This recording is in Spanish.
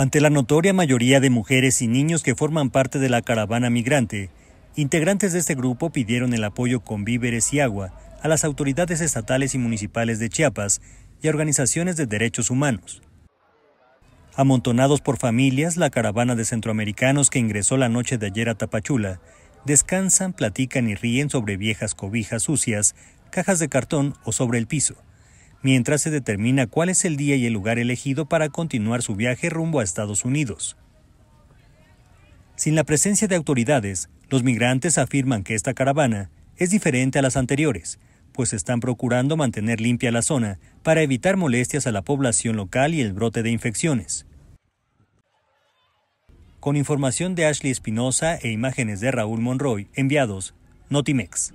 Ante la notoria mayoría de mujeres y niños que forman parte de la caravana migrante, integrantes de este grupo pidieron el apoyo con víveres y agua a las autoridades estatales y municipales de Chiapas y a organizaciones de derechos humanos. Amontonados por familias, la caravana de centroamericanos que ingresó la noche de ayer a Tapachula descansan, platican y ríen sobre viejas cobijas sucias, cajas de cartón o sobre el piso mientras se determina cuál es el día y el lugar elegido para continuar su viaje rumbo a Estados Unidos. Sin la presencia de autoridades, los migrantes afirman que esta caravana es diferente a las anteriores, pues están procurando mantener limpia la zona para evitar molestias a la población local y el brote de infecciones. Con información de Ashley Espinosa e imágenes de Raúl Monroy, enviados, Notimex.